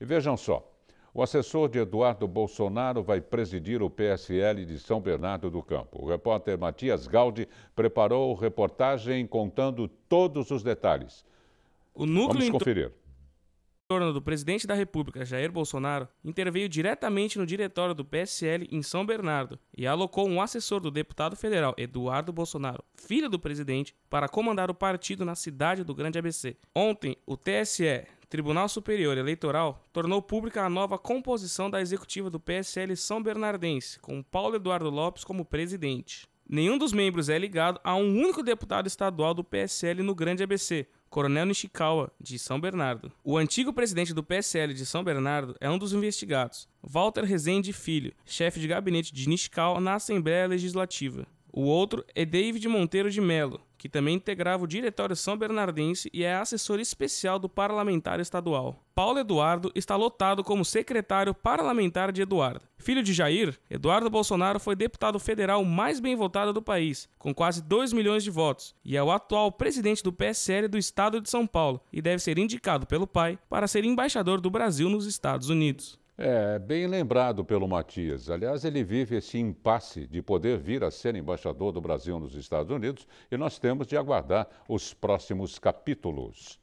E vejam só, o assessor de Eduardo Bolsonaro vai presidir o PSL de São Bernardo do Campo. O repórter Matias Galdi preparou reportagem contando todos os detalhes. O núcleo Vamos conferir. Em torno do presidente da República, Jair Bolsonaro, interveio diretamente no diretório do PSL em São Bernardo e alocou um assessor do deputado federal Eduardo Bolsonaro, filho do presidente, para comandar o partido na cidade do Grande ABC. Ontem, o TSE Tribunal Superior Eleitoral tornou pública a nova composição da executiva do PSL São Bernardense, com Paulo Eduardo Lopes como presidente. Nenhum dos membros é ligado a um único deputado estadual do PSL no Grande ABC, Coronel Nishikawa, de São Bernardo. O antigo presidente do PSL de São Bernardo é um dos investigados, Walter Rezende Filho, chefe de gabinete de Nishikawa na Assembleia Legislativa. O outro é David Monteiro de Melo, que também integrava o Diretório São Bernardense e é assessor especial do parlamentar estadual. Paulo Eduardo está lotado como secretário parlamentar de Eduardo. Filho de Jair, Eduardo Bolsonaro foi deputado federal mais bem votado do país, com quase 2 milhões de votos, e é o atual presidente do PSL do estado de São Paulo e deve ser indicado pelo pai para ser embaixador do Brasil nos Estados Unidos. É, bem lembrado pelo Matias. Aliás, ele vive esse impasse de poder vir a ser embaixador do Brasil nos Estados Unidos e nós temos de aguardar os próximos capítulos.